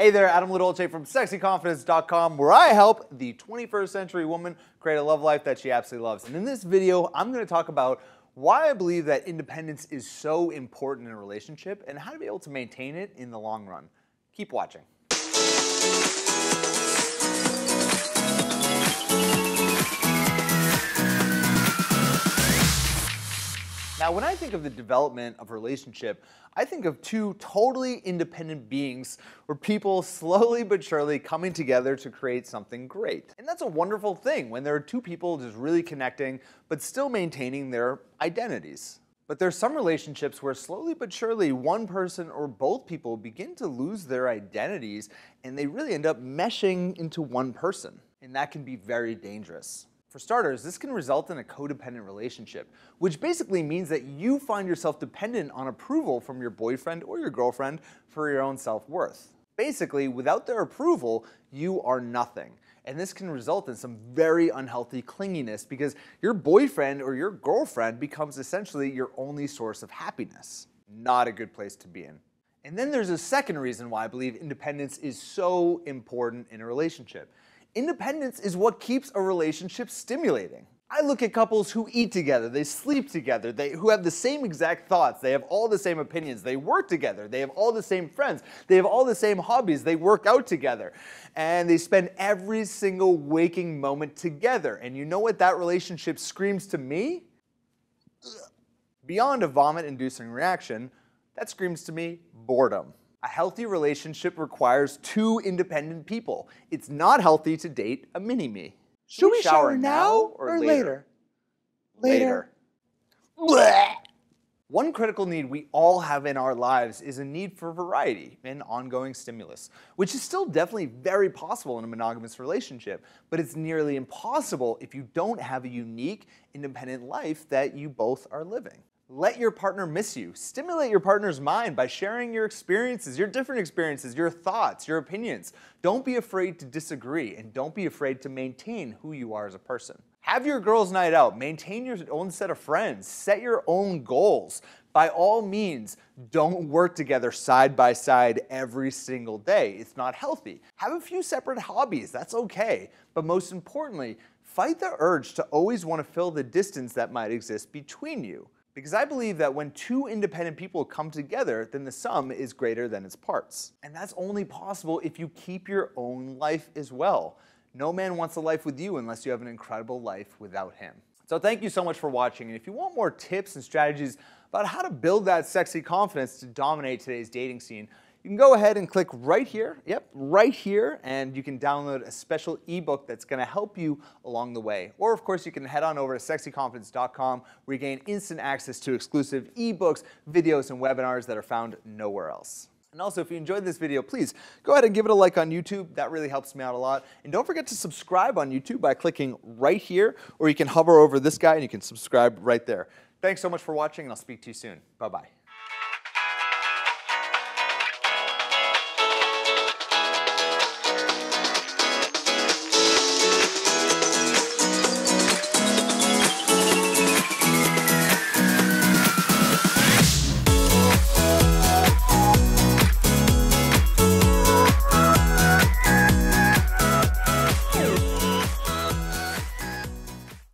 Hey there, Adam LaDolce from sexyconfidence.com where I help the 21st century woman create a love life that she absolutely loves. And in this video, I'm going to talk about why I believe that independence is so important in a relationship and how to be able to maintain it in the long run. Keep watching. Now, when I think of the development of a relationship, I think of two totally independent beings or people slowly but surely coming together to create something great. And that's a wonderful thing when there are two people just really connecting but still maintaining their identities. But there's some relationships where slowly but surely one person or both people begin to lose their identities and they really end up meshing into one person. And that can be very dangerous. For starters, this can result in a codependent relationship, which basically means that you find yourself dependent on approval from your boyfriend or your girlfriend for your own self-worth. Basically, without their approval, you are nothing. And this can result in some very unhealthy clinginess because your boyfriend or your girlfriend becomes essentially your only source of happiness. Not a good place to be in. And then there's a second reason why I believe independence is so important in a relationship. Independence is what keeps a relationship stimulating. I look at couples who eat together, they sleep together, they who have the same exact thoughts, they have all the same opinions, they work together, they have all the same friends, they have all the same hobbies, they work out together, and they spend every single waking moment together. And you know what that relationship screams to me? Beyond a vomit inducing reaction, that screams to me boredom. A healthy relationship requires two independent people. It's not healthy to date a mini-me. Should, Should we, shower, shower now or, or later? Later. later. One critical need we all have in our lives is a need for variety and ongoing stimulus, which is still definitely very possible in a monogamous relationship, but it's nearly impossible if you don't have a unique, independent life that you both are living let your partner miss you. Stimulate your partner's mind by sharing your experiences, your different experiences, your thoughts, your opinions. Don't be afraid to disagree and don't be afraid to maintain who you are as a person. Have your girls' night out, maintain your own set of friends, set your own goals. By all means, don't work together side by side every single day. It's not healthy. Have a few separate hobbies, that's okay. But most importantly, fight the urge to always want to fill the distance that might exist between you. Because I believe that when two independent people come together, then the sum is greater than its parts. And that's only possible if you keep your own life as well. No man wants a life with you unless you have an incredible life without him. So thank you so much for watching. And if you want more tips and strategies about how to build that sexy confidence to dominate today's dating scene, you can go ahead and click right here, yep, right here, and you can download a special ebook that's going to help you along the way. Or, of course, you can head on over to sexyconfidence.com where you gain instant access to exclusive ebooks, videos, and webinars that are found nowhere else. And also, if you enjoyed this video, please go ahead and give it a like on YouTube. That really helps me out a lot. And don't forget to subscribe on YouTube by clicking right here, or you can hover over this guy and you can subscribe right there. Thanks so much for watching, and I'll speak to you soon. Bye-bye.